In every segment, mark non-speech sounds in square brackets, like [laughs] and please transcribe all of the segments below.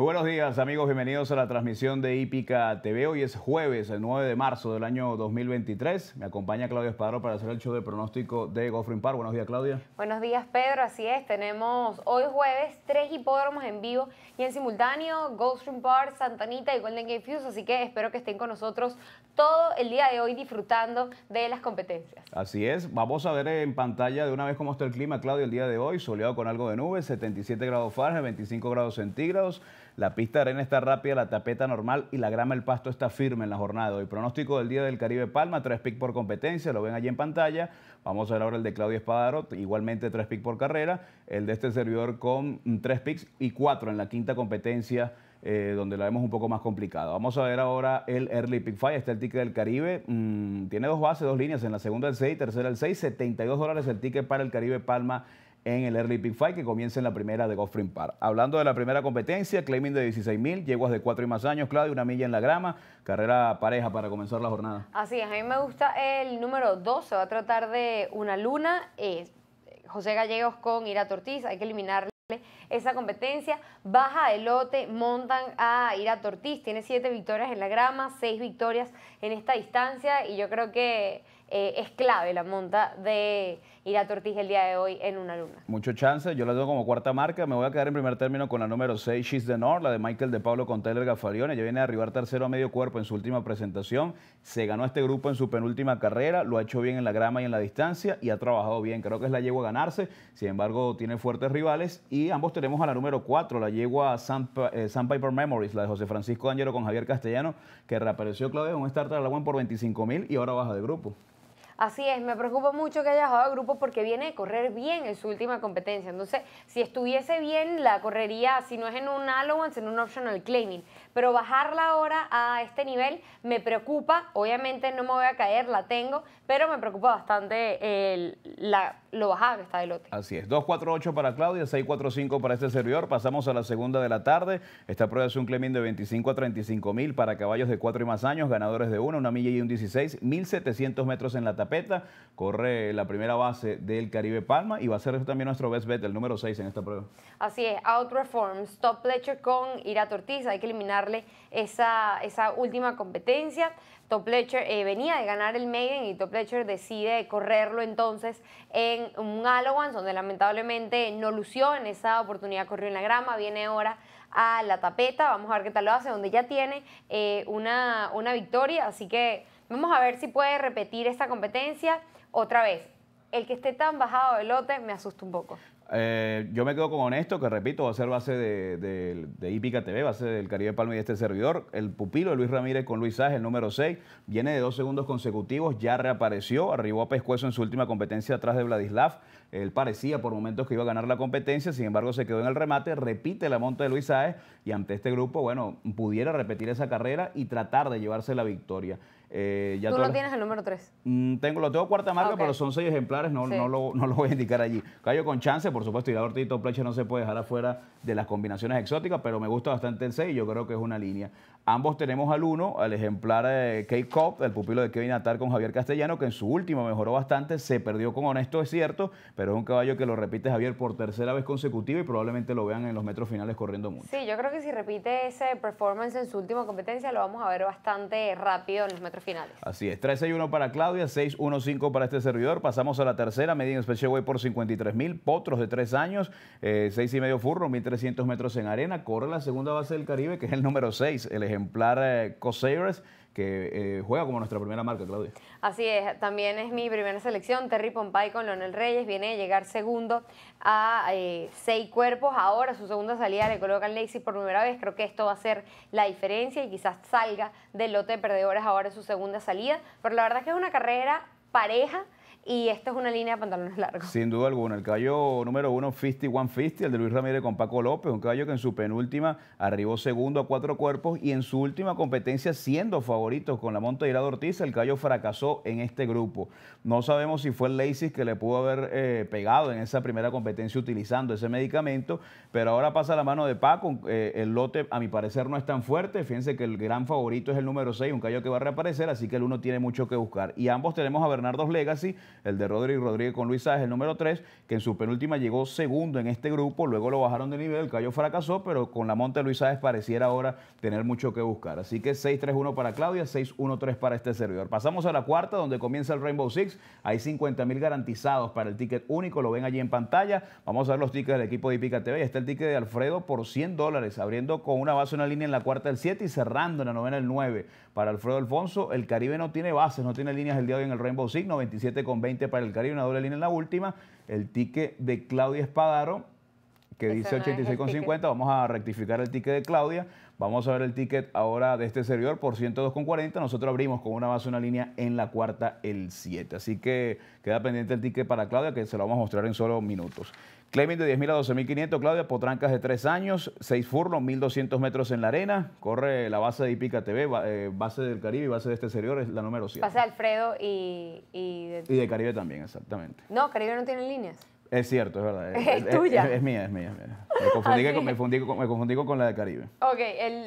Muy buenos días amigos, bienvenidos a la transmisión de Hípica TV. Hoy es jueves, el 9 de marzo del año 2023. Me acompaña Claudia Espadaro para hacer el show de pronóstico de Goldstream Park. Buenos días Claudia. Buenos días Pedro, así es. Tenemos hoy jueves tres hipódromos en vivo y en simultáneo Goldstream Park, Santanita y Golden Gate Fuse. Así que espero que estén con nosotros todo el día de hoy disfrutando de las competencias. Así es, vamos a ver en pantalla de una vez cómo está el clima Claudia el día de hoy. Soleado con algo de nubes, 77 grados Fahrenheit, 25 grados centígrados. La pista de arena está rápida, la tapeta normal y la grama el pasto está firme en la jornada. Hoy pronóstico del día del Caribe Palma, tres pick por competencia, lo ven allí en pantalla. Vamos a ver ahora el de Claudio Espadaro, igualmente tres picks por carrera. El de este servidor con mm, tres picks y cuatro en la quinta competencia. Eh, donde la vemos un poco más complicado. Vamos a ver ahora el Early Pick Five, está el ticket del Caribe, mm, tiene dos bases, dos líneas, en la segunda el 6, tercera el 6, 72 dólares el ticket para el Caribe Palma en el Early Big Five que comienza en la primera de Goffrin Park. Hablando de la primera competencia, claiming de 16.000, yeguas de 4 y más años, Claudio, una milla en la grama, carrera pareja para comenzar la jornada. Así es, a mí me gusta el número 2, se va a tratar de una luna, eh, José Gallegos con Ira Tortiz, hay que eliminarle esa competencia, baja el lote, montan a Ira Tortiz, tiene 7 victorias en la grama, 6 victorias en esta distancia y yo creo que eh, es clave la monta de la tortiz el día de hoy en una luna. Mucho chance, yo la doy como cuarta marca, me voy a quedar en primer término con la número 6, She's the North, la de Michael de Pablo con Taylor gafarione ya viene a arribar tercero a medio cuerpo en su última presentación, se ganó este grupo en su penúltima carrera, lo ha hecho bien en la grama y en la distancia y ha trabajado bien, creo que es la yegua a ganarse, sin embargo tiene fuertes rivales y ambos tenemos a la número 4, la yegua eh, Sandpiper eh, Memories, la de José Francisco D'Angelo con Javier Castellano, que reapareció Claudio en un starter a la buen por 25 mil y ahora baja de grupo. Así es, me preocupa mucho que haya bajado grupo porque viene de correr bien en su última competencia. Entonces, si estuviese bien, la correría, si no es en un allowance, en un optional claiming pero bajarla ahora a este nivel me preocupa, obviamente no me voy a caer, la tengo, pero me preocupa bastante la, lo bajada que está el lote. Así es, 248 para Claudia, 645 para este servidor, pasamos a la segunda de la tarde, esta prueba es un clemín de 25 a 35 mil para caballos de 4 y más años, ganadores de 1 una milla y un 16, 1700 metros en la tapeta, corre la primera base del Caribe Palma y va a ser también nuestro best bet, el número 6 en esta prueba. Así es, Out Reforms, top con Ira Tortiza, hay que eliminar esa, última competencia. Top Ledger, eh, venía de ganar el Maiden y Top Ledger decide correrlo entonces en un Alowans donde lamentablemente no lució en esa oportunidad, corrió en la grama, viene ahora a la tapeta, vamos a ver qué tal lo hace, donde ya tiene eh, una victoria, así que vamos a ver si puede repetir esta competencia otra vez. El que esté tan bajado de lote me asusta un poco. Eh, yo me quedo con honesto, que repito, va a ser base de, de, Ipica TV, base del Caribe Palma y este servidor. El pupilo de Luis Ramírez con Luis Sáez, el número 6, viene de dos segundos consecutivos, ya reapareció, arribó a Pescuezo en su última competencia atrás de Vladislav. Él parecía por momentos que iba a ganar la competencia, sin embargo se quedó en el remate, repite la monta de Luis Sáez y ante este grupo, bueno, pudiera repetir esa carrera y tratar de llevarse la victoria. Eh, ¿Tú no tienes el número 3? Mm, tengo, lo tengo cuarta marca, pero son seis ejemplares, no, no, lo, no, lo, voy a indicar allí. Callo con chance, por supuesto, y la Hortito Pleche no se puede dejar afuera de las combinaciones exóticas, pero me gusta bastante el 6 y yo creo que es una línea. Ambos tenemos al uno, al ejemplar de eh, Kate Cobb, el pupilo de Kevin Atar con Javier Castellano, que en su último mejoró bastante, se perdió con Honesto, es cierto, pero es un caballo que lo repite Javier por tercera vez consecutiva y probablemente lo vean en los metros finales corriendo mucho. Sí, yo creo que si repite ese performance en su última competencia, lo vamos a ver bastante rápido en los metros finales. Así es, 13 y 1 para Claudia, 6 1 5 para este servidor. Pasamos a la tercera, Medina Way por 53 mil, potros de tres años, eh, seis y medio furro, 1300 metros en arena. Corre la segunda base del Caribe, que es el número 6, el ejemplar eh, que eh, juega como nuestra primera marca, Claudia. Así es, también es mi primera selección, Terry Pompey con Lonel Reyes, viene a llegar segundo a eh, seis cuerpos, ahora su segunda salida le colocan Lacey por primera vez, creo que esto va a ser la diferencia y quizás salga del lote de perdedores ahora su segunda salida, pero la verdad es que es una carrera pareja, y esta es una línea de pantalones largos. Sin duda alguna, el caballo número uno, 50 el de Luis Ramírez con Paco López, un caballo que en su penúltima arribó segundo a cuatro cuerpos y en su última competencia siendo favoritos con la monta Ortiz, el caballo fracasó en este grupo. No sabemos si fue el Leisis que le pudo haber eh, pegado en esa primera competencia utilizando ese medicamento, pero ahora pasa la mano de Paco, eh, el lote a mi parecer no es tan fuerte, fíjense que el gran favorito es el número 6, un caballo que va a reaparecer, así que el uno tiene mucho que buscar. Y ambos tenemos a Bernardo Legacy, el de Rodrigo Rodríguez con Luis Sáez, el número 3, que en su penúltima llegó segundo en este grupo, luego lo bajaron de nivel, cayó fracasó, pero con la monta de Luis Sáez pareciera ahora tener mucho que buscar. Así que 6-3-1 para Claudia, 6-1-3 para este servidor. Pasamos a la cuarta, donde comienza el Rainbow Six. Hay 50 mil garantizados para el ticket único, lo ven allí en pantalla. Vamos a ver los tickets del equipo de Ipica TV. está el ticket de Alfredo por 100 dólares, abriendo con una base, una línea en la cuarta del 7 y cerrando en la novena el 9. Para Alfredo Alfonso, el Caribe no tiene bases, no tiene líneas el día de hoy en el Rainbow Six, 97 20 para el Caribe, una doble línea en la última. El ticket de Claudia Espadaro, que dice 86,50. Vamos a rectificar el ticket de Claudia. Vamos a ver el ticket ahora de este servidor por 102,40. Nosotros abrimos con una base, una línea en la cuarta, el 7. Así que queda pendiente el ticket para Claudia, que se lo vamos a mostrar en solo minutos. Clemen de 10.000 a 12.500, Claudia Potrancas de 3 años, 6 furnos, 1.200 metros en la arena, corre la base de Ipica TV, eh, base del Caribe y base de este exterior, es la número 7. Base de Alfredo y... Y de... Caribe también, exactamente. No, Caribe no tiene líneas. Es cierto, es verdad. [laughs] Es, tuya. Es, mía, es mía, Me confundí, con, la de Caribe. Ok,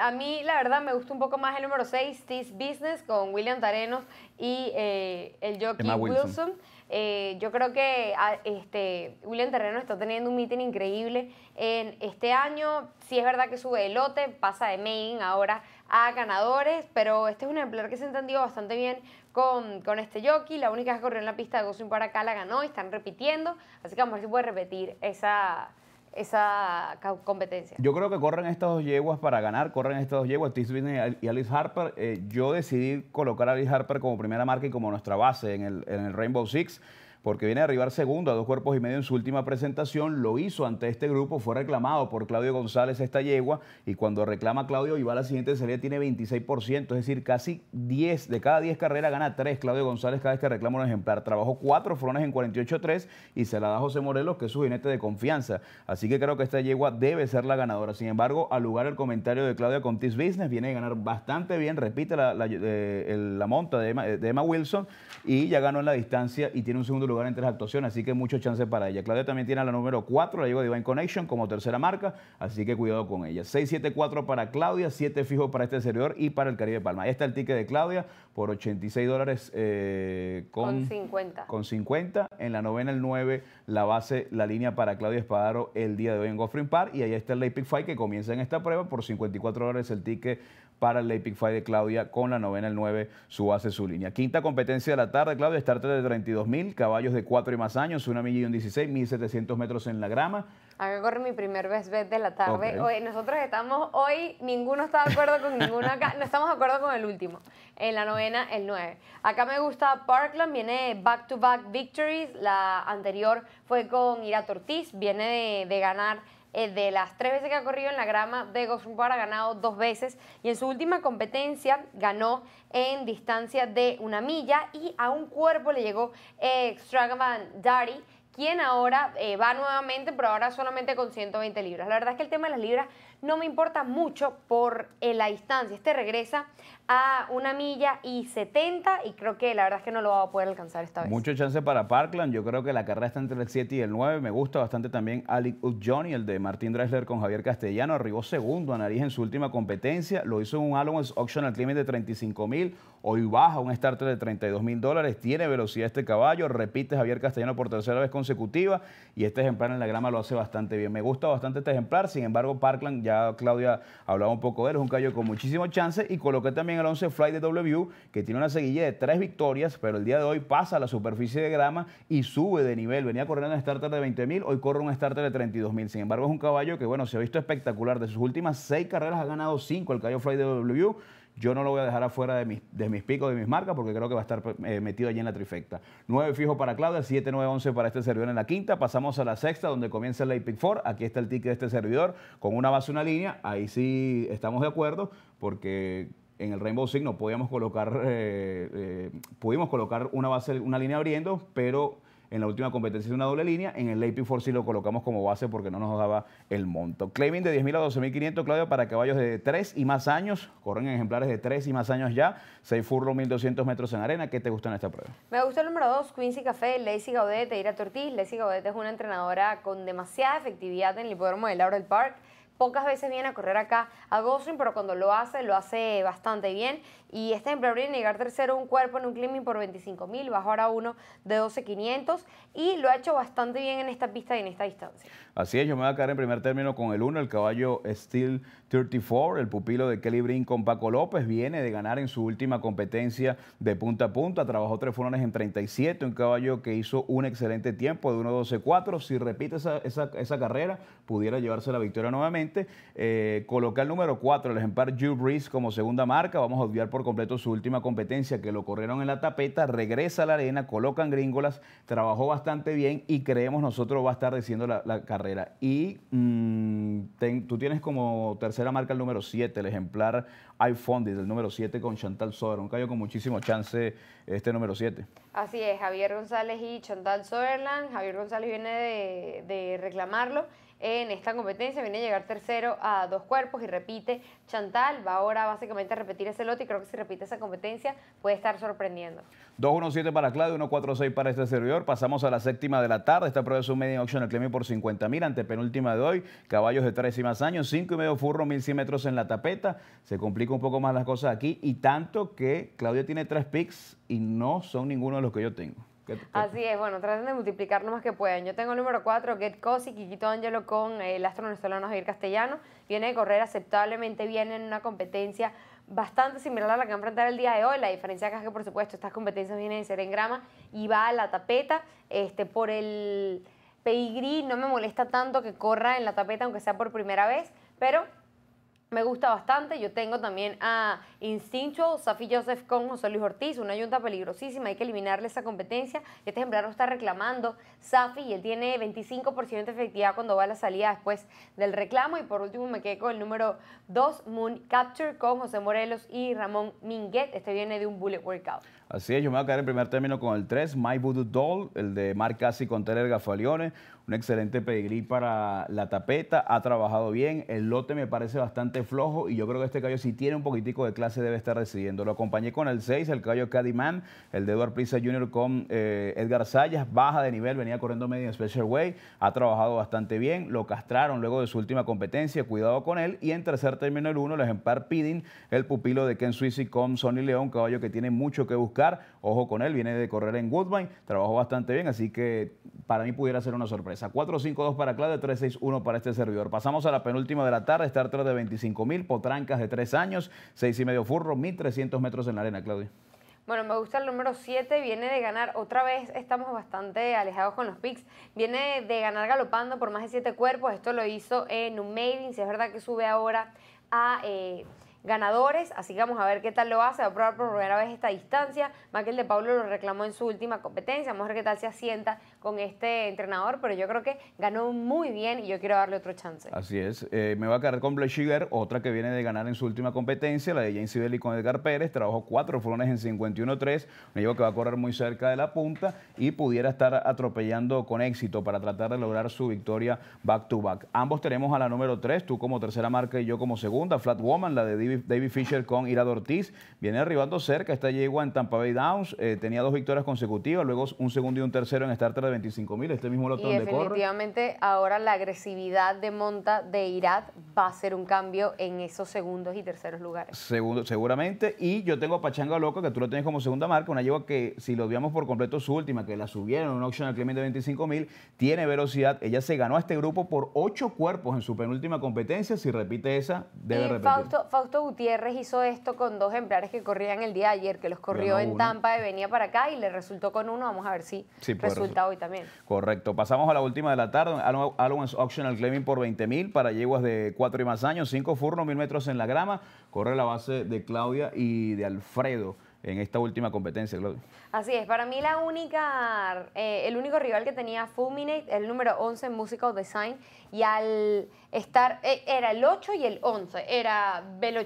a mí la verdad me gusta un poco más el número 6, This Business, con William Tarenos y eh, el jockey Wilson. Wilson eh, yo creo que este, William Terreno está teniendo un meeting increíble en este año. Sí es verdad que sube el lote, pasa de main ahora a ganadores, pero este es un empleador que se entendió bastante bien con, este jockey. La única que corrió en la pista de Gosling para acá la ganó y están repitiendo. Así que vamos a ver si puede repetir esa, esa competencia. Yo creo que corren estas dos yeguas para ganar, corren estas dos yeguas, Tiz y Alice Harper. Eh, yo decidí colocar a Alice Harper como primera marca y como nuestra base en el Rainbow Six porque viene a arribar segundo a dos cuerpos y medio en su última presentación. Lo hizo ante este grupo, fue reclamado por Claudio González esta yegua y cuando reclama Claudio y va a la siguiente serie tiene 26%, es decir, casi 10 de cada 10 carreras gana 3 Claudio González cada vez que reclama un ejemplar. Trabajó 4 frones en 48-3 y se la da José Morelos, que es su jinete de confianza. Así que creo que esta yegua debe ser la ganadora. Sin embargo, al lugar el comentario de Claudio Contis Business, viene a ganar bastante bien, repite la, eh, monta de Emma Wilson y ya ganó en la distancia y tiene un segundo lugar en tres actuaciones, así que mucho chance para ella. Claudia también tiene a la número 4, la lleva Divine Connection como tercera marca, así que cuidado con ella. 674 para Claudia, 7 fijos para este servidor y para el Caribe Palma. Ahí está el ticket de Claudia por 86 dólares eh, con, 50. con 50. En la novena, el 9, la base, la línea para Claudia Espadaro el día de hoy en Goffrin Park. Y ahí está el Late Pick que comienza en esta prueba por 54 dólares el ticket para el Epic Fight de Claudia con la novena el 9 su base su línea. Quinta competencia de la tarde, Claudia, starter de 32 mil, caballos de 4 y más años, una milla y un 16, 1700 metros en la grama. Acá corre mi primer best bet de la tarde. nosotros estamos hoy, ninguno está de acuerdo con ninguno acá, no estamos de acuerdo con el último. En la novena, el 9. Acá me gusta Parkland, viene back to back victories. La anterior fue con Ira Tortiz viene de ganar eh, de las tres veces que ha corrido en la grama de Gosford ha ganado dos veces y en su última competencia ganó en distancia de una milla y a un cuerpo le llegó eh, Daddy quien ahora eh, va nuevamente, pero ahora solamente con 120 libras. La verdad es que el tema de las libras no me importa mucho por eh, la distancia. Este regresa a una milla y 70 y creo que la verdad es que no lo va a poder alcanzar esta vez. Mucho chance para Parkland, yo creo que la carrera está entre el 7 y el 9, me gusta bastante también Alec Johnny, el de Martín Dreisler con Javier Castellano, arribó segundo a nariz en su última competencia, lo hizo en un Auction Optional Climate de 35 mil, hoy baja un starter de 32 mil dólares, tiene velocidad este caballo, repite Javier Castellano por tercera vez consecutiva y este ejemplar en la grama lo hace bastante bien, me gusta bastante este ejemplar, sin embargo Parkland, ya Claudia hablaba un poco de él, es un caballo con muchísimo chance y coloqué también el 11 Fly de W, que tiene una seguilla de tres victorias, pero el día de hoy pasa a la superficie de grama y sube de nivel. Venía corriendo un starter de 20.000, hoy corre un starter de 32.000. Sin embargo, es un caballo que, bueno, se ha visto espectacular. De sus últimas seis carreras ha ganado cinco el caballo Fly de W. Yo no lo voy a dejar afuera de mis, de mis picos, de mis marcas, porque creo que va a estar eh, metido allí en la trifecta. 9 fijo para Claudia, 7, 9, 11 para este servidor en la quinta. Pasamos a la sexta, donde comienza el Pick 4. Aquí está el ticket de este servidor, con una base, una línea. Ahí sí estamos de acuerdo, porque en el Rainbow Six no podíamos colocar, eh, eh, pudimos colocar una base, una línea abriendo, pero en la última competencia de una doble línea, en el AP4 sí lo colocamos como base porque no nos daba el monto. Claiming de 10.000 a 12.500, Claudio, para caballos de 3 y más años, corren ejemplares de 3 y más años ya, 6 furro, 1.200 metros en arena, ¿qué te gusta en esta prueba? Me gusta el número 2, Quincy Café, Lacey Gaudete, Ira Tortiz. Lacey Gaudete es una entrenadora con demasiada efectividad en el hipódromo de Laurel Park pocas veces viene a correr acá a Gosling, pero cuando lo hace, lo hace bastante bien. Y este en viene en llegar tercero un cuerpo en un climbing por 25.000, bajó ahora uno de 12.500 y lo ha hecho bastante bien en esta pista y en esta distancia. Así es, yo me voy a quedar en primer término con el 1, el caballo Steel 34, el pupilo de Kelly Brin con Paco López, viene de ganar en su última competencia de punta a punta, trabajó tres furones en 37, un caballo que hizo un excelente tiempo de 1-12-4. si repite esa carrera, pudiera llevarse la victoria nuevamente eh, coloca el número 4, el ejemplar Drew Brees como segunda marca. Vamos a obviar por completo su última competencia que lo corrieron en la tapeta, regresa a la arena, colocan gringolas, trabajó bastante bien y creemos nosotros va a estar diciendo la, carrera. Y mm, tú tienes como tercera marca el número 7, el ejemplar iPhone el número 7 con Chantal Sober. un con muchísimo chance este número 7. Así es, Javier González y Chantal Soberland, Javier González viene de reclamarlo en esta competencia. Viene a llegar tercero a dos cuerpos y repite Chantal. Va ahora básicamente a repetir ese lote y creo que si repite esa competencia puede estar sorprendiendo. 2-1-7 para Claudio, 6 para este servidor. Pasamos a la séptima de la tarde. Esta prueba es un medio auction al por 50 mil, ante penúltima de hoy. Caballos de tres y más años, 5 y medio furro, 1100 metros en la tapeta. Se complica un poco más las cosas aquí y tanto que Claudio tiene tres picks y no son ninguno de los que yo tengo. Así es, bueno, traten de multiplicar lo más que puedan. Yo tengo el número 4, Get Cosy, Kikito Angelo con eh, el astro venezolano Javier Castellano. Viene a correr aceptablemente bien en una competencia bastante similar a la que va a enfrentar el día de hoy. La diferencia es que, por supuesto, estas competencias vienen de ser en grama y va a la tapeta este, por el pedigrí. No me molesta tanto que corra en la tapeta, aunque sea por primera vez, pero me gusta bastante. Yo tengo también a Instinctual, Safi Joseph con José Luis Ortiz, una yunta peligrosísima. Hay que eliminarle esa competencia. Este ejemplar está reclamando Safi y él tiene 25% de efectividad cuando va a la salida después del reclamo. Y por último me quedé con el número 2, Moon Capture con José Morelos y Ramón Minguet. Este viene de un bullet workout. Así es, yo me voy a quedar en primer término con el 3, My Voodoo Doll, el de Mark Cassi con Teler Gafalione, un excelente pedigrí para la tapeta, ha trabajado bien, el lote me parece bastante flojo y yo creo que este caballo si tiene un poquitico de clase debe estar recibiendo. Lo acompañé con el 6, el caballo Man, el de Edward Prisa Jr. con eh, Edgar Sayas, baja de nivel, venía corriendo medio en Special Way, ha trabajado bastante bien, lo castraron luego de su última competencia, cuidado con él y en tercer término el 1, el ejemplar Pidin, el pupilo de Ken Suisi con Sonny León, caballo que tiene mucho que buscar Ojo con él, viene de correr en Woodbine, trabajó bastante bien, así que para mí pudiera ser una sorpresa. 4-5-2 para Claudia, 3-6-1 para este servidor. Pasamos a la penúltima de la tarde, starter de 25 mil, potrancas de 3 años, 6 y medio furro, 1300 metros en la arena, Claudia. Bueno, me gusta el número 7, viene de ganar, otra vez estamos bastante alejados con los picks, viene de ganar galopando por más de 7 cuerpos, esto lo hizo en un mailing, si es verdad que sube ahora a... Eh, ganadores, así que vamos a ver qué tal lo hace, va a probar por primera vez esta distancia, Maquel de Pablo lo reclamó en su última competencia, vamos a ver qué tal se asienta con este entrenador, pero yo creo que ganó muy bien y yo quiero darle otro chance. Así es. Eh, me va a quedar con Bleshiger, otra que viene de ganar en su última competencia, la de James Sibeli con Edgar Pérez. Trabajó cuatro flones en 51-3. Me digo que va a correr muy cerca de la punta y pudiera estar atropellando con éxito para tratar de lograr su victoria back to back. Ambos tenemos a la número 3, tú como tercera marca y yo como segunda. Flat Woman, la de David Fisher con Ira Ortiz. Viene arribando cerca está yegua en Tampa Bay Downs. Eh, tenía dos victorias consecutivas, luego un segundo y un tercero en Starter 25.000, 25 mil, este mismo lotón de corre. definitivamente ahora la agresividad de monta de Irat va a ser un cambio en esos segundos y terceros lugares. Segundo, seguramente, y yo tengo a Pachanga Loco, que tú lo tienes como segunda marca, una lleva que si lo veamos por completo su última, que la subieron en un auction al Clemente de 25 mil, tiene velocidad, ella se ganó a este grupo por ocho cuerpos en su penúltima competencia, si repite esa, debe repetir. Fausto, Gutiérrez hizo esto con dos ejemplares que corrían el día de ayer, que los corrió en Tampa y venía para acá y le resultó con uno, vamos a ver si sí, Correcto. Pasamos a la última de la tarde. Auction Optional Claiming por 20 mil para yeguas de 4 y más años, 5 furnos, 1000 metros en la grama. Corre la base de Claudia y de Alfredo en esta última competencia, Así es, para mí la única, eh, el único rival que tenía Fulminate, el número 11 en Musical Design, y al estar, eh, era el 8 y el 11, era Vela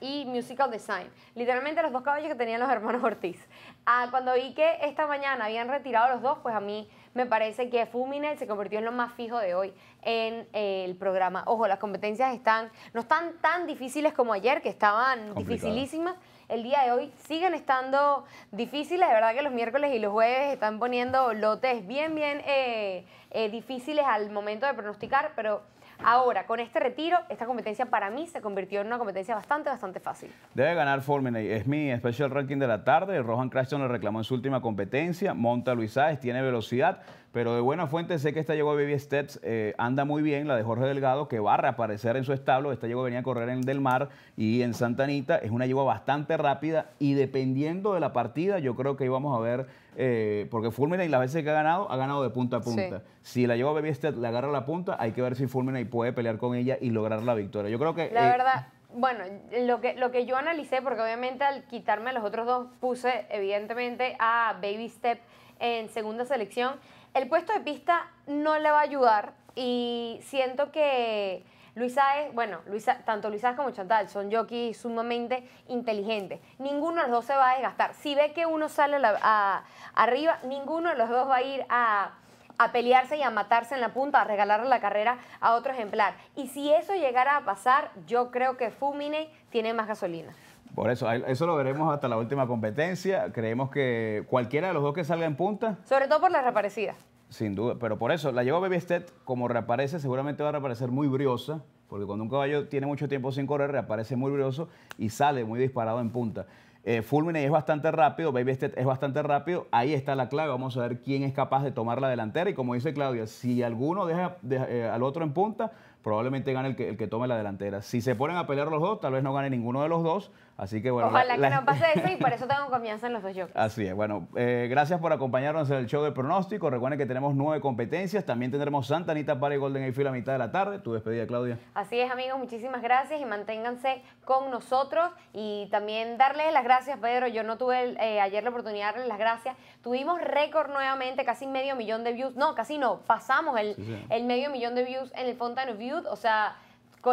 y Musical Design, literalmente los dos caballos que tenían los hermanos Ortiz. Ah, cuando vi que esta mañana habían retirado los dos, pues a mí me parece que Fulminate se convirtió en lo más fijo de hoy en eh, el programa. Ojo, las competencias están, no están tan difíciles como ayer, que estaban dificilísimas, el día de hoy siguen estando difíciles. De verdad que los miércoles y los jueves están poniendo lotes bien, bien eh, eh, difíciles al momento de pronosticar, pero... Ahora, con este retiro, esta competencia para mí se convirtió en una competencia bastante, bastante fácil. Debe ganar Fórmula. Es mi especial ranking de la tarde. Rohan Crashton le reclamó en su última competencia. Monta Sáez, tiene velocidad. Pero de buena fuente sé que esta yegua Baby Steps, eh, anda muy bien, la de Jorge Delgado, que va a reaparecer en su establo. Esta llegó venía a correr en Del Mar y en Santa Anita. Es una yegua bastante rápida y dependiendo de la partida, yo creo que íbamos a ver, eh, porque porque y las veces que ha ganado, ha ganado de punta a punta. Si la yegua Baby Steps le agarra la punta, hay que ver si Fulminate puede pelear con ella y lograr la victoria. Yo creo que... La eh, verdad... Bueno, lo que, lo que yo analicé, porque obviamente al quitarme a los otros dos puse evidentemente a Baby Step en segunda selección, el puesto de pista no le va a ayudar y siento que Luisa es, bueno, Luisa, tanto Luisa como Chantal son jockeys sumamente inteligentes. Ninguno de los dos se va a desgastar. Si ve que uno sale a, arriba, ninguno de los dos va a ir a, a pelearse y a matarse en la punta, a regalarle la carrera a otro ejemplar. Y si eso llegara a pasar, yo creo que Fumine tiene más gasolina. Por eso, eso lo veremos hasta la última competencia. Creemos que cualquiera de los dos que salga en punta. Sobre todo por la reaparecida. Sin duda, pero por eso, la lleva Baby Stead, como reaparece, seguramente va a reaparecer muy briosa, porque cuando un caballo tiene mucho tiempo sin correr, reaparece muy brioso y sale muy disparado en punta. Eh, Fulmine es bastante rápido, Baby es bastante rápido, ahí está la clave, vamos a ver quién es capaz de tomar la delantera y como dice Claudia, si alguno deja, eh, al otro en punta, probablemente gane el que, el que tome la delantera. Si se ponen a pelear los dos, tal vez no gane ninguno de los dos, Así que bueno. Ojalá que no pase eso y por eso [laughs] tengo confianza en los dos jokers. Así es. Bueno, eh, gracias por acompañarnos en el show de pronóstico. Recuerden que tenemos nueve competencias. También tendremos Santa Anita para Golden Eiffel a mitad de la tarde. Tu despedida, Claudia. Así es, amigos. Muchísimas gracias y manténganse con nosotros. Y también darles las gracias, Pedro. Yo no tuve eh, ayer la oportunidad de darles las gracias. Tuvimos récord nuevamente, casi medio millón de views. No, casi no. Pasamos el, medio millón de views en el Fountain of O sea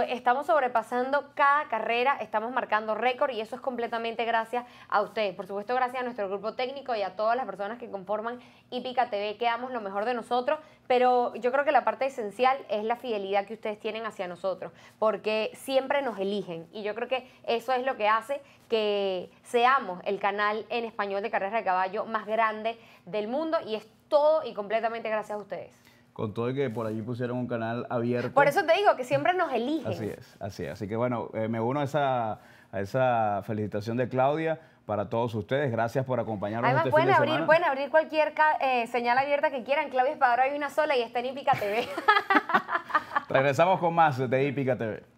Estamos sobrepasando cada carrera, estamos marcando récord y eso es completamente gracias a ustedes. Por supuesto, gracias a nuestro grupo técnico y a todas las personas que conforman Hípica TV, que damos lo mejor de nosotros, pero yo creo que la parte esencial es la fidelidad que ustedes tienen hacia nosotros, porque siempre nos eligen y yo creo que eso es lo que hace que seamos el canal en español de carrera de caballo más grande del mundo y es todo y completamente gracias a ustedes con todo y que por allí pusieron un canal abierto. Por eso te digo que siempre nos eligen. Así es, así es. Así que bueno, eh, me uno a esa, a esa felicitación de Claudia para todos ustedes. Gracias por acompañarnos. Además, este pueden, abrir, pueden abrir cualquier eh, señal abierta que quieran. Claudia Espadaro hay una sola y está en TV. [laughs] Regresamos con más de Ípica TV.